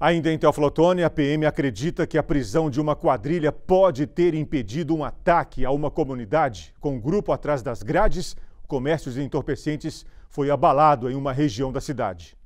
Ainda em Teoflotone, a PM acredita que a prisão de uma quadrilha pode ter impedido um ataque a uma comunidade. Com um grupo atrás das grades, o comércio entorpecentes foi abalado em uma região da cidade.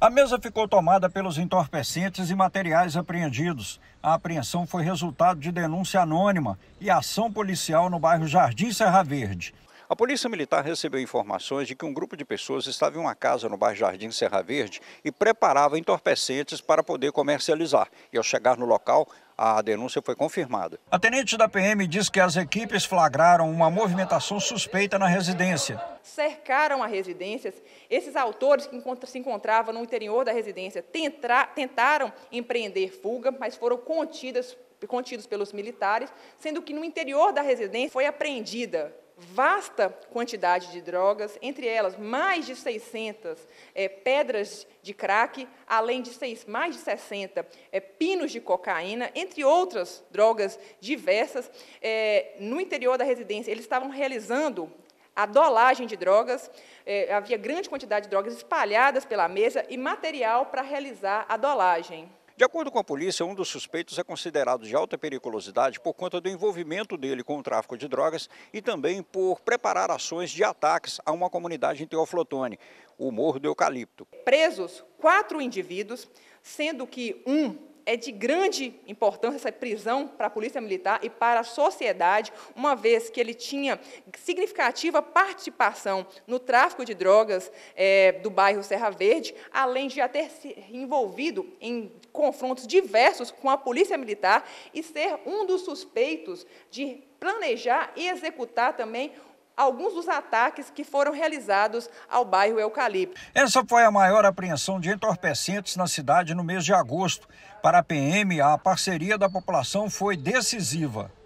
A mesa ficou tomada pelos entorpecentes e materiais apreendidos. A apreensão foi resultado de denúncia anônima e ação policial no bairro Jardim Serra Verde. A Polícia Militar recebeu informações de que um grupo de pessoas estava em uma casa no bairro Jardim Serra Verde e preparava entorpecentes para poder comercializar. E ao chegar no local, a denúncia foi confirmada. A tenente da PM diz que as equipes flagraram uma movimentação suspeita na residência. Cercaram a residência, Esses autores que se encontravam no interior da residência tentaram empreender fuga, mas foram contidas, contidos pelos militares, sendo que no interior da residência foi apreendida vasta quantidade de drogas, entre elas mais de 600 é, eh, pedras de crack, além de seis, mais de 60 é, eh, pinos de cocaína, entre outras drogas diversas. É, no interior da residência, eles estavam realizando a dolagem de drogas, havia grande quantidade de drogas espalhadas pela mesa e material para realizar a dolagem. De acordo com a polícia, um dos suspeitos é considerado de alta periculosidade por conta do envolvimento dele com o tráfico de drogas e também por preparar ações de ataques a uma comunidade em Teoflotone, o Morro do Eucalipto. Presos quatro indivíduos, sendo que um é de grande importância essa prisão para a polícia militar e para a sociedade, uma vez que ele tinha significativa participação no tráfico de drogas é, do bairro Serra Verde, além de já ter se envolvido em confrontos diversos com a polícia militar e ser um dos suspeitos de planejar e executar também alguns dos ataques que foram realizados ao bairro Eucalipto. Essa foi a maior apreensão de entorpecentes na cidade no mês de agosto. Para a PM, a parceria da população foi decisiva.